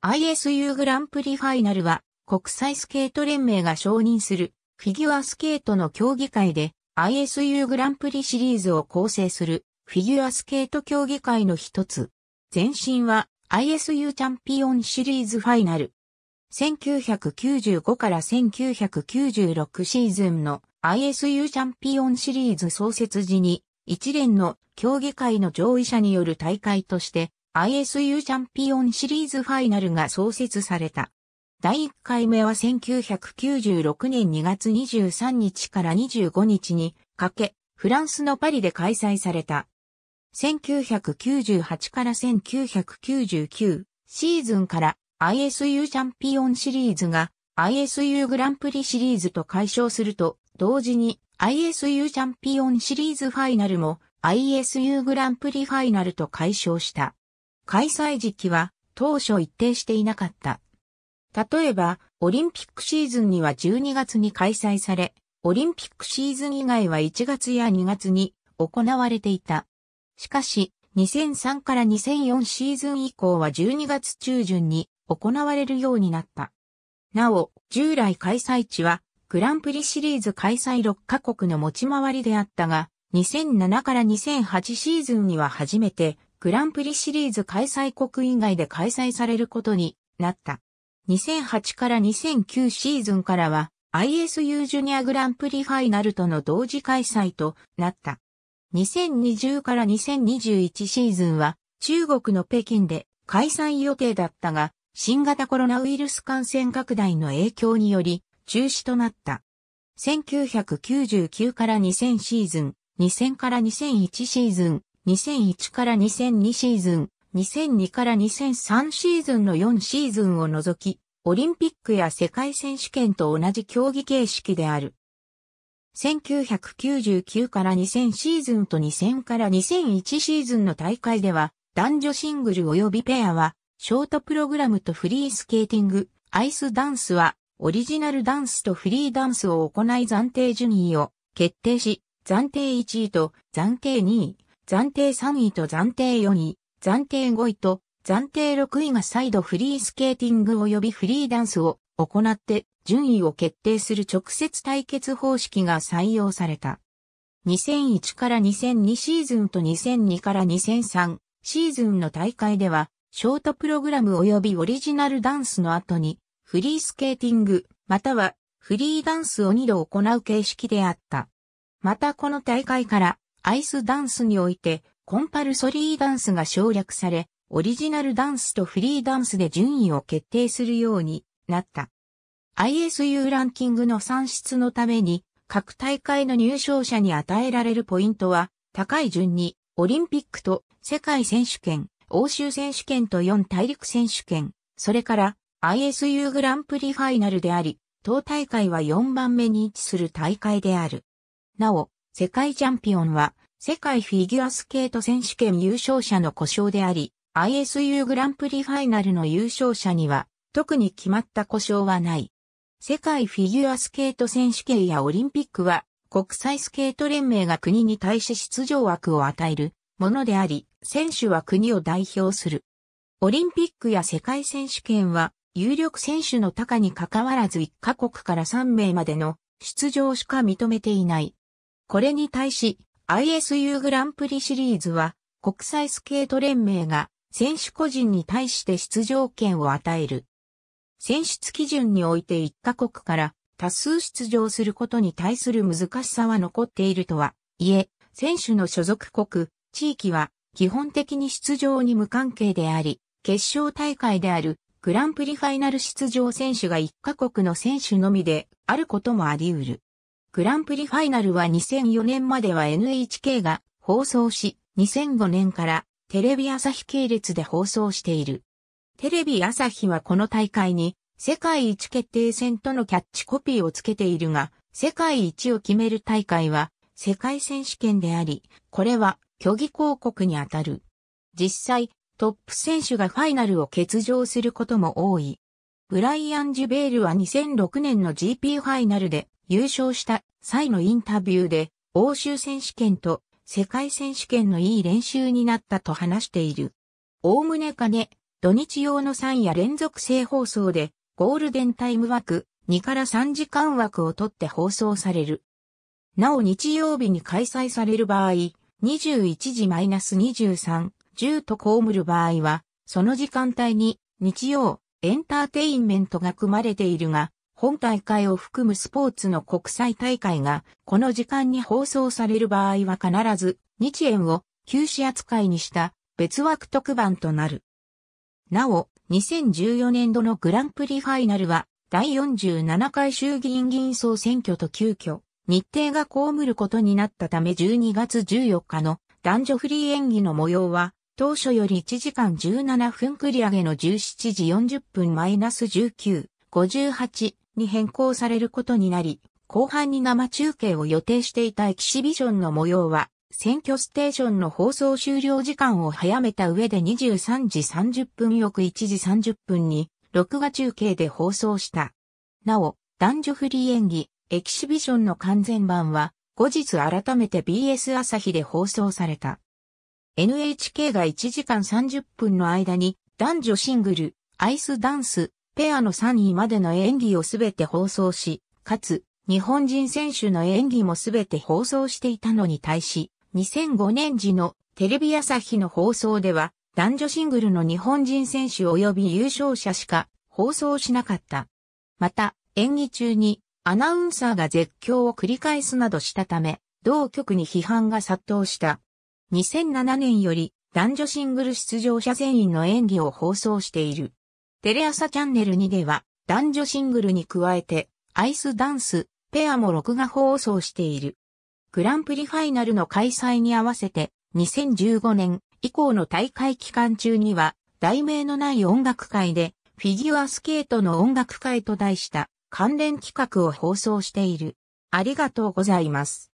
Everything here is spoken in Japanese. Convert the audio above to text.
ISU グランプリファイナルは国際スケート連盟が承認するフィギュアスケートの競技会で ISU グランプリシリーズを構成するフィギュアスケート競技会の一つ。前身は ISU チャンピオンシリーズファイナル。1995から1996シーズンの ISU チャンピオンシリーズ創設時に一連の競技会の上位者による大会として ISU チャンピオンシリーズファイナルが創設された。第1回目は1996年2月23日から25日にかけ、フランスのパリで開催された。1998から1999シーズンから ISU チャンピオンシリーズが ISU グランプリシリーズと解消すると、同時に ISU チャンピオンシリーズファイナルも ISU グランプリファイナルと解消した。開催時期は当初一定していなかった。例えば、オリンピックシーズンには12月に開催され、オリンピックシーズン以外は1月や2月に行われていた。しかし、2003から2004シーズン以降は12月中旬に行われるようになった。なお、従来開催地はグランプリシリーズ開催6カ国の持ち回りであったが、2007から2008シーズンには初めてグランプリシリーズ開催国以外で開催されることになった。2008から2009シーズンからは ISU ジュニアグランプリファイナルとの同時開催となった。2020から2021シーズンは中国の北京で開催予定だったが、新型コロナウイルス感染拡大の影響により中止となった。1999から2000シーズン、2000から2001シーズン、2001から2002シーズン、2002から2003シーズンの4シーズンを除き、オリンピックや世界選手権と同じ競技形式である。1999から2000シーズンと2000から2001シーズンの大会では、男女シングル及びペアは、ショートプログラムとフリースケーティング、アイスダンスは、オリジナルダンスとフリーダンスを行い暫定順位を決定し、暫定1位と暫定2位、暫定3位と暫定4位、暫定5位と暫定6位が再度フリースケーティング及びフリーダンスを行って順位を決定する直接対決方式が採用された。2001から2002シーズンと2002から2003シーズンの大会ではショートプログラム及びオリジナルダンスの後にフリースケーティングまたはフリーダンスを2度行う形式であった。またこの大会からアイスダンスにおいて、コンパルソリーダンスが省略され、オリジナルダンスとフリーダンスで順位を決定するようになった。ISU ランキングの算出のために、各大会の入賞者に与えられるポイントは、高い順に、オリンピックと世界選手権、欧州選手権と4大陸選手権、それから ISU グランプリファイナルであり、当大会は4番目に位置する大会である。なお、世界チャンピオンは、世界フィギュアスケート選手権優勝者の故障であり、ISU グランプリファイナルの優勝者には、特に決まった故障はない。世界フィギュアスケート選手権やオリンピックは、国際スケート連盟が国に対して出場枠を与えるものであり、選手は国を代表する。オリンピックや世界選手権は、有力選手の多寡に関わらず1カ国から3名までの出場しか認めていない。これに対し ISU グランプリシリーズは国際スケート連盟が選手個人に対して出場権を与える。選出基準において1カ国から多数出場することに対する難しさは残っているとはいえ、選手の所属国、地域は基本的に出場に無関係であり、決勝大会であるグランプリファイナル出場選手が1カ国の選手のみであることもあり得る。グランプリファイナルは2004年までは NHK が放送し、2005年からテレビ朝日系列で放送している。テレビ朝日はこの大会に世界一決定戦とのキャッチコピーをつけているが、世界一を決める大会は世界選手権であり、これは虚偽広告にあたる。実際、トップ選手がファイナルを欠場することも多い。ブライアン・ジュベールは2006年の GP ファイナルで優勝した際のインタビューで、欧州選手権と世界選手権のいい練習になったと話している。おおむねかね、土日用の3夜連続性放送で、ゴールデンタイム枠、2から3時間枠を取って放送される。なお日曜日に開催される場合、21時 -23、10と被る場合は、その時間帯に日曜エンターテインメントが組まれているが、本大会を含むスポーツの国際大会が、この時間に放送される場合は必ず、日円を休止扱いにした別枠特番となる。なお、2014年度のグランプリファイナルは、第47回衆議院議員総選挙と急遽、日程が被ることになったため12月14日の男女フリー演技の模様は、当初より1時間17分繰り上げの17時40分マイナス19、58に変更されることになり、後半に生中継を予定していたエキシビションの模様は、選挙ステーションの放送終了時間を早めた上で23時30分翌1時30分に、録画中継で放送した。なお、男女フリー演技、エキシビションの完全版は、後日改めて BS 朝日で放送された。NHK が1時間30分の間に、男女シングル、アイスダンス、ペアの3位までの演技をすべて放送し、かつ、日本人選手の演技もすべて放送していたのに対し、2005年時のテレビ朝日の放送では、男女シングルの日本人選手及び優勝者しか放送しなかった。また、演技中にアナウンサーが絶叫を繰り返すなどしたため、同局に批判が殺到した。2007年より男女シングル出場者全員の演技を放送している。テレ朝チャンネル2では男女シングルに加えてアイスダンス、ペアも録画放送している。グランプリファイナルの開催に合わせて2015年以降の大会期間中には題名のない音楽会でフィギュアスケートの音楽会と題した関連企画を放送している。ありがとうございます。